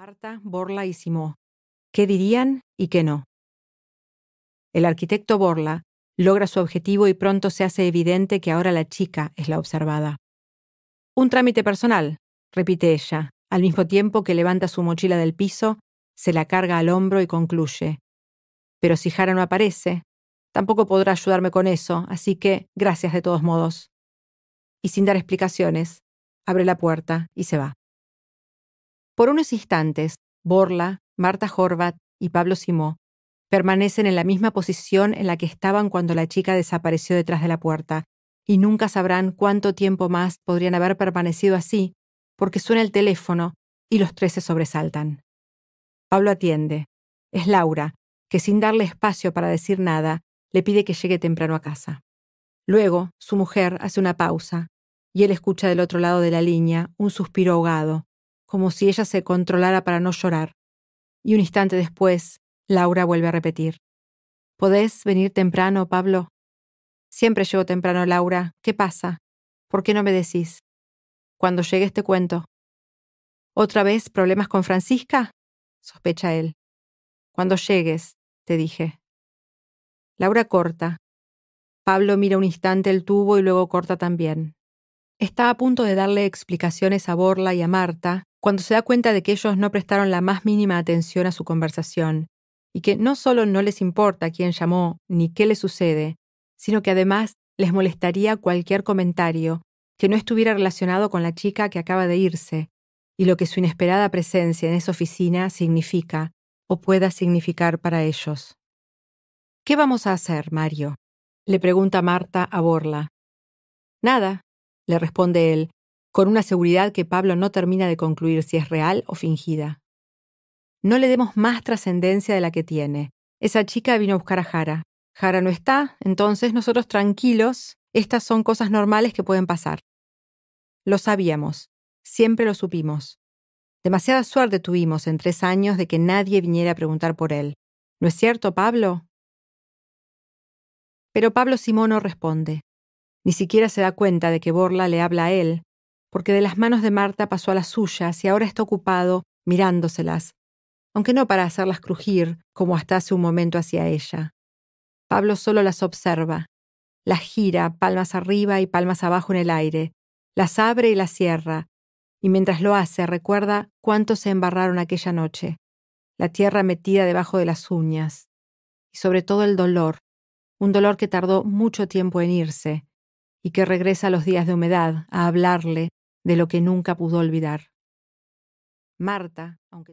Marta, Borla y Simó. ¿Qué dirían y qué no? El arquitecto Borla logra su objetivo y pronto se hace evidente que ahora la chica es la observada. Un trámite personal, repite ella, al mismo tiempo que levanta su mochila del piso, se la carga al hombro y concluye. Pero si Jara no aparece, tampoco podrá ayudarme con eso, así que gracias de todos modos. Y sin dar explicaciones, abre la puerta y se va. Por unos instantes, Borla, Marta Horvat y Pablo Simó permanecen en la misma posición en la que estaban cuando la chica desapareció detrás de la puerta, y nunca sabrán cuánto tiempo más podrían haber permanecido así, porque suena el teléfono y los tres se sobresaltan. Pablo atiende. Es Laura, que sin darle espacio para decir nada, le pide que llegue temprano a casa. Luego, su mujer hace una pausa, y él escucha del otro lado de la línea un suspiro ahogado, como si ella se controlara para no llorar. Y un instante después, Laura vuelve a repetir. ¿Podés venir temprano, Pablo? Siempre llego temprano, Laura. ¿Qué pasa? ¿Por qué no me decís? Cuando llegues te cuento. ¿Otra vez problemas con Francisca? sospecha él. Cuando llegues, te dije. Laura corta. Pablo mira un instante el tubo y luego corta también. Está a punto de darle explicaciones a Borla y a Marta, cuando se da cuenta de que ellos no prestaron la más mínima atención a su conversación, y que no solo no les importa quién llamó ni qué le sucede, sino que además les molestaría cualquier comentario que no estuviera relacionado con la chica que acaba de irse, y lo que su inesperada presencia en esa oficina significa o pueda significar para ellos. ¿Qué vamos a hacer, Mario? le pregunta Marta a Borla. Nada, le responde él, con una seguridad que Pablo no termina de concluir si es real o fingida. No le demos más trascendencia de la que tiene. Esa chica vino a buscar a Jara. Jara no está, entonces nosotros tranquilos, estas son cosas normales que pueden pasar. Lo sabíamos, siempre lo supimos. Demasiada suerte tuvimos en tres años de que nadie viniera a preguntar por él. ¿No es cierto, Pablo? Pero Pablo Simón no responde. Ni siquiera se da cuenta de que Borla le habla a él, porque de las manos de Marta pasó a las suyas y ahora está ocupado mirándoselas, aunque no para hacerlas crujir, como hasta hace un momento hacia ella. Pablo solo las observa, las gira palmas arriba y palmas abajo en el aire, las abre y las cierra, y mientras lo hace recuerda cuánto se embarraron aquella noche, la tierra metida debajo de las uñas, y sobre todo el dolor, un dolor que tardó mucho tiempo en irse, y que regresa los días de humedad a hablarle, de lo que nunca pudo olvidar. Marta, aunque